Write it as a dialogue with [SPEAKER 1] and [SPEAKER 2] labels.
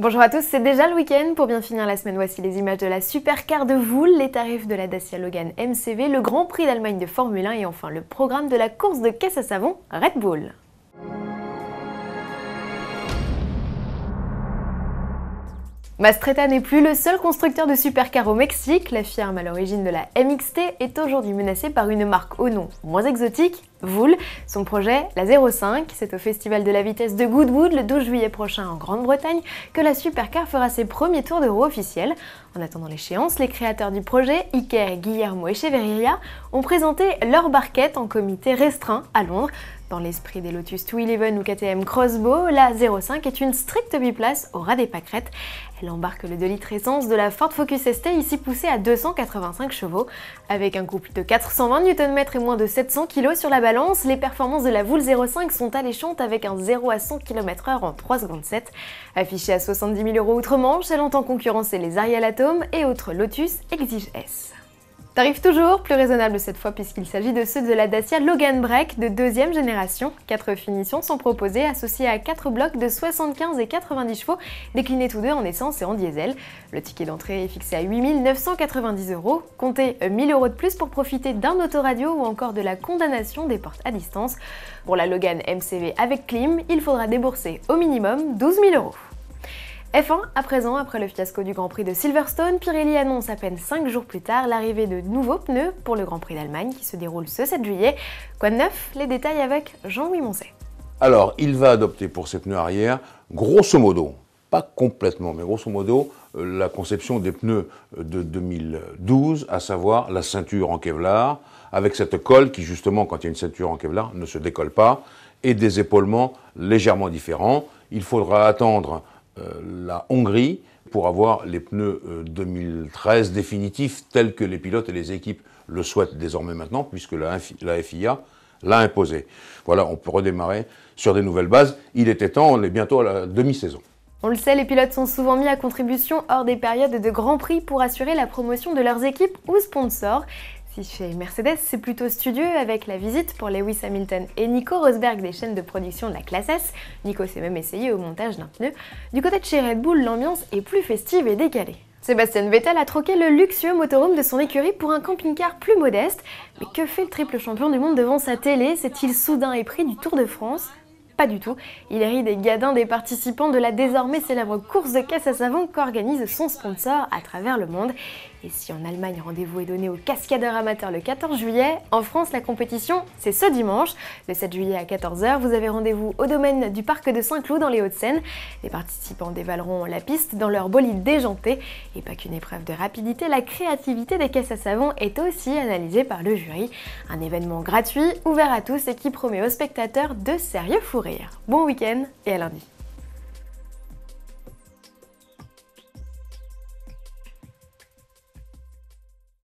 [SPEAKER 1] Bonjour à tous, c'est déjà le week-end. Pour bien finir la semaine, voici les images de la supercar de Voule, les tarifs de la Dacia Logan MCV, le Grand Prix d'Allemagne de Formule 1 et enfin le programme de la course de caisse à savon Red Bull. Mastretta n'est plus le seul constructeur de supercar au Mexique. La firme à l'origine de la MXT est aujourd'hui menacée par une marque au nom moins exotique, Voul. Son projet, la 05, c'est au Festival de la vitesse de Goodwood le 12 juillet prochain en Grande-Bretagne que la supercar fera ses premiers tours de roue officiels. En attendant l'échéance, les créateurs du projet, Iker, Guillermo et Cheveria, ont présenté leur barquette en comité restreint à Londres dans l'esprit des Lotus 211 ou KTM Crossbow, la 05 est une stricte biplace au ras des pâquerettes. Elle embarque le 2 litres essence de la Ford Focus ST, ici poussée à 285 chevaux. Avec un couple de 420 Nm et moins de 700 kg sur la balance, les performances de la Voule 05 sont alléchantes avec un 0 à 100 km/h en 3 secondes Affichée à 70 000 euros outre-Manche, elle entend concurrencer les Ariel Atom et autres Lotus Exige S. Tarif toujours plus raisonnable cette fois puisqu'il s'agit de ceux de la Dacia Logan Break de deuxième génération. Quatre finitions sont proposées associées à quatre blocs de 75 et 90 chevaux déclinés tous deux en essence et en diesel. Le ticket d'entrée est fixé à 8 990 euros. Comptez 1000 euh, euros de plus pour profiter d'un autoradio ou encore de la condamnation des portes à distance. Pour la Logan MCV avec clim, il faudra débourser au minimum 12 000 euros. F1, à présent, après le fiasco du Grand Prix de Silverstone, Pirelli annonce à peine 5 jours plus tard l'arrivée de nouveaux pneus pour le Grand Prix d'Allemagne qui se déroule ce 7 juillet. Quoi de neuf Les détails avec Jean-Louis Moncet.
[SPEAKER 2] Alors, il va adopter pour ses pneus arrière, grosso modo, pas complètement, mais grosso modo, euh, la conception des pneus de 2012, à savoir la ceinture en Kevlar, avec cette colle qui, justement, quand il y a une ceinture en Kevlar, ne se décolle pas, et des épaulements légèrement différents. Il faudra attendre euh, la Hongrie pour avoir les pneus 2013 euh, définitifs tels que les pilotes et les équipes le souhaitent désormais maintenant, puisque la, FIA l'a imposé. Voilà, on peut redémarrer sur des nouvelles bases. Il était temps, on est bientôt à la demi-saison.
[SPEAKER 1] On le sait, les pilotes sont souvent mis à contribution hors des périodes de Grand Prix pour assurer la promotion de leurs équipes ou sponsors. Si chez Mercedes, c'est plutôt studieux avec la visite pour Lewis Hamilton et Nico Rosberg des chaînes de production de la classe S. Nico s'est même essayé au montage d'un pneu. Du côté de chez Red Bull, l'ambiance est plus festive et décalée. Sébastien Vettel a troqué le luxueux motorhome de son écurie pour un camping-car plus modeste. Mais que fait le triple champion du monde devant sa télé S'est-il soudain épris du Tour de France pas du tout. Il rit des gadins des participants de la désormais célèbre course de caisse à savon qu'organise son sponsor à travers le monde. Et si en Allemagne, rendez-vous est donné aux cascadeurs amateurs le 14 juillet, en France, la compétition, c'est ce dimanche. Le 7 juillet à 14h, vous avez rendez-vous au domaine du parc de Saint-Cloud dans les Hauts-de-Seine. Les participants dévaleront la piste dans leur bolide déjantée. Et pas qu'une épreuve de rapidité, la créativité des caisses à savon est aussi analysée par le jury. Un événement gratuit, ouvert à tous et qui promet aux spectateurs de sérieux fous rires. Bon week-end et à lundi.